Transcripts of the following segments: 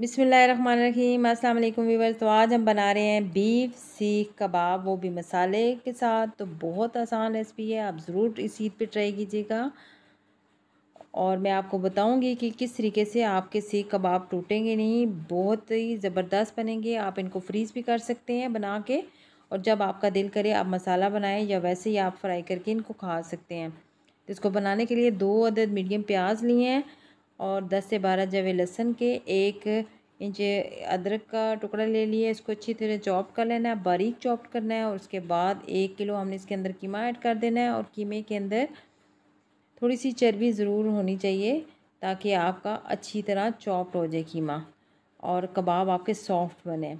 बिसमीम अल्लाम वीवर्स तो आज हम बना रहे हैं बीफ सीख कबाब वो भी मसाले के साथ तो बहुत आसान रेसिपी है आप ज़रूर इस ईद पे ट्राई कीजिएगा और मैं आपको बताऊंगी कि किस तरीके से आपके सीख कबाब टूटेंगे नहीं बहुत ही ज़बरदस्त बनेंगे आप इनको फ्रीज़ भी कर सकते हैं बना के और जब आपका दिल करे आप मसाला बनाएं या वैसे ही आप फ्राई करके इनको खा सकते हैं तो इसको बनाने के लिए दो अदद मीडियम प्याज लिए हैं और दस से बारह जवे लहसुन के एक इंच अदरक का टुकड़ा ले लिया इसको अच्छी तरह चॉप कर लेना है बारीक चॉप करना है और उसके बाद एक किलो हमने इसके अंदर कीमा ऐड कर देना है और कीमे के अंदर थोड़ी सी चर्बी ज़रूर होनी चाहिए ताकि आपका अच्छी तरह चॉप हो जाए कीमा और कबाब आपके सॉफ्ट बने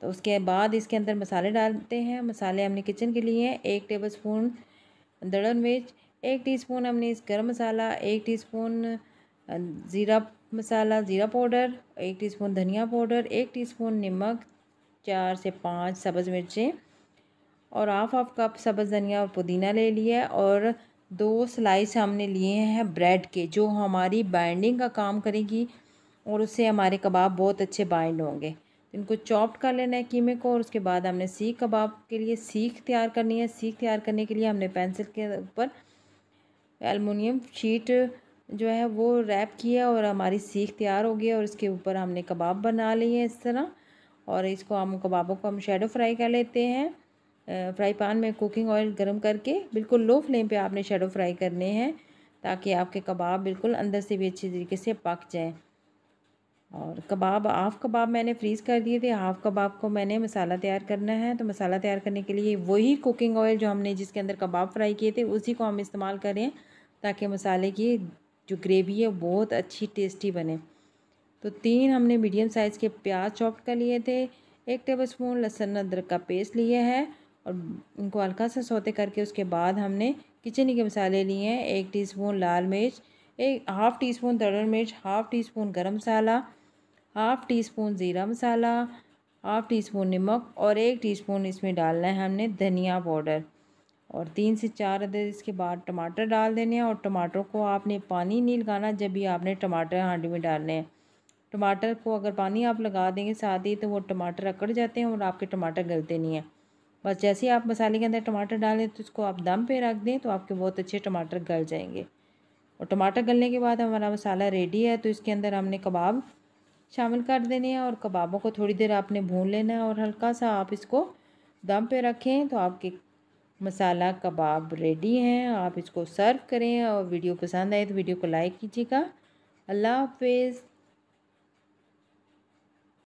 तो उसके बाद इसके अंदर मसाले डालते हैं मसाले हमने किचन के लिए हैं एक टेबल स्पून दड़न मिर्च एक टीस्पून हमने इस गर्म मसाला एक टीस्पून ज़ीरा मसाला ज़ीरा पाउडर एक टीस्पून धनिया पाउडर एक टीस्पून नमक चार से पाँच सब्ज़ मिर्चें और हाफ हाफ कप सब्ज़ धनिया और पुदीना ले लिया और दो स्लाइस हमने लिए हैं ब्रेड के जो हमारी बाइंडिंग का काम करेगी और उससे हमारे कबाब बहुत अच्छे बाइंड होंगे इनको चॉप्ट कर लेना है कीमे को और उसके बाद हमने सीख कबाब के लिए सीख तैयार करनी है सीख तैयार करने के लिए हमने पेंसिल के ऊपर एलमिनियम शीट जो है वो रैप किया और हमारी सीख तैयार हो गई और इसके ऊपर हमने कबाब बना लिए हैं इस तरह और इसको हम कबाबों को हम शेडो फ्राई कर लेते हैं फ्राई पान में कुकिंग ऑयल गर्म करके बिल्कुल लो फ्लेम पे आपने शेडो फ्राई करने हैं ताकि आपके कबाब बिल्कुल अंदर से भी अच्छी तरीके से पक जाएँ और कबाब हाफ़ कबाब मैंने फ्रीज़ कर दिए थे हाफ़ कबाब को मैंने मसाला तैयार करना है तो मसाला तैयार करने के लिए वही कुकिंग ऑयल जो हमने जिसके अंदर कबाब फ्राई किए थे उसी को हम इस्तेमाल करें ताकि मसाले की जो ग्रेवी है बहुत अच्छी टेस्टी बने तो तीन हमने मीडियम साइज़ के प्याज चॉप कर लिए थे एक टेबल स्पून लहसुन अदरक का पेस्ट लिया है और इनको हल्का सा सोते करके उसके बाद हमने किचन के मसाले लिए हैं एक टीस्पून लाल मिर्च एक हाफ़ टी स्पून तड़न मिर्च हाफ़ टी स्पून गर्म मसाला हाफ़ टी स्पून ज़ीरा मसाला हाफ़ टी स्पून नमक और एक टीस्पून इसमें डालना है हमने धनिया पाउडर और तीन से चार अदर इसके बाद टमाटर डाल देने हैं और टमाटरों को आपने पानी नहीं लगाना जब भी आपने टमाटर हांडी में डालने हैं टमाटर को अगर पानी आप लगा देंगे साथ ही तो वो टमाटर अकड़ जाते हैं और आपके टमाटर गलते नहीं हैं बस जैसे ही आप मसाले के अंदर टमाटर डालें तो उसको आप दम पे रख दें तो आपके बहुत अच्छे टमाटर गल जाएंगे और टमाटर गलने के बाद हमारा मसाला रेडी है तो इसके अंदर हमने कबाब शामिल कर देने हैं और कबाबों को थोड़ी देर आपने भून लेना है और हल्का सा आप इसको दम पे रखें तो आपके मसाला कबाब रेडी हैं आप इसको सर्व करें और वीडियो पसंद आए तो वीडियो को लाइक कीजिएगा अल्लाह हाफिज़